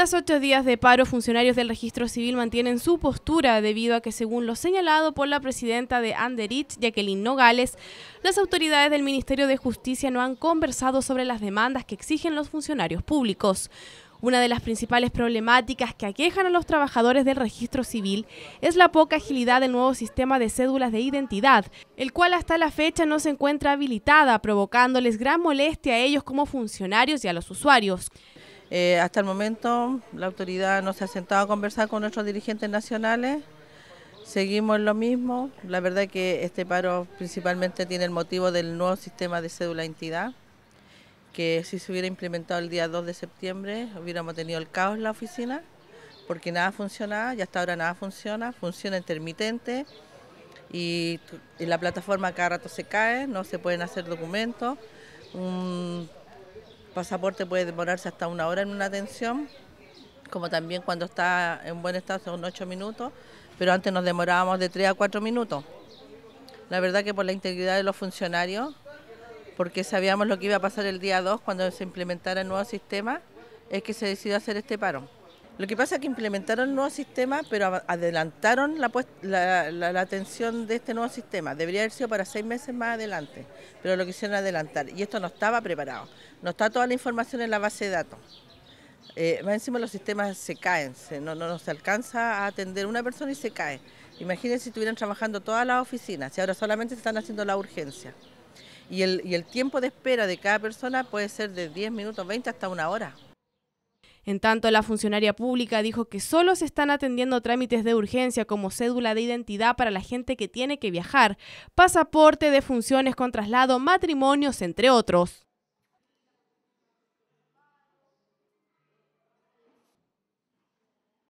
Tras ocho días de paro, funcionarios del registro civil mantienen su postura debido a que, según lo señalado por la presidenta de Anderich, Jacqueline Nogales, las autoridades del Ministerio de Justicia no han conversado sobre las demandas que exigen los funcionarios públicos. Una de las principales problemáticas que aquejan a los trabajadores del registro civil es la poca agilidad del nuevo sistema de cédulas de identidad, el cual hasta la fecha no se encuentra habilitada, provocándoles gran molestia a ellos como funcionarios y a los usuarios. Eh, hasta el momento la autoridad no se ha sentado a conversar con nuestros dirigentes nacionales, seguimos en lo mismo. La verdad que este paro principalmente tiene el motivo del nuevo sistema de cédula entidad, que si se hubiera implementado el día 2 de septiembre hubiéramos tenido el caos en la oficina, porque nada funcionaba, y hasta ahora nada funciona, funciona intermitente y la plataforma cada rato se cae, no se pueden hacer documentos. El pasaporte puede demorarse hasta una hora en una atención, como también cuando está en buen estado son ocho minutos, pero antes nos demorábamos de tres a cuatro minutos. La verdad que por la integridad de los funcionarios, porque sabíamos lo que iba a pasar el día 2 cuando se implementara el nuevo sistema, es que se decidió hacer este paro. Lo que pasa es que implementaron nuevo sistema, pero adelantaron la, atención de este nuevo sistema. Debería haber sido para seis meses más adelante, pero lo quisieron adelantar. Y esto no estaba preparado. No está toda la información en la base de datos. Eh, más encima los sistemas se caen, no, no, se alcanza a atender una persona y se cae. Imagínense si estuvieran trabajando todas las oficinas y ahora solamente se están haciendo la urgencia. Y el, y el tiempo de espera de cada persona puede ser de 10 minutos, 20 hasta una hora. En tanto, la funcionaria pública dijo que solo se están atendiendo trámites de urgencia como cédula de identidad para la gente que tiene que viajar, pasaporte de funciones con traslado, matrimonios, entre otros.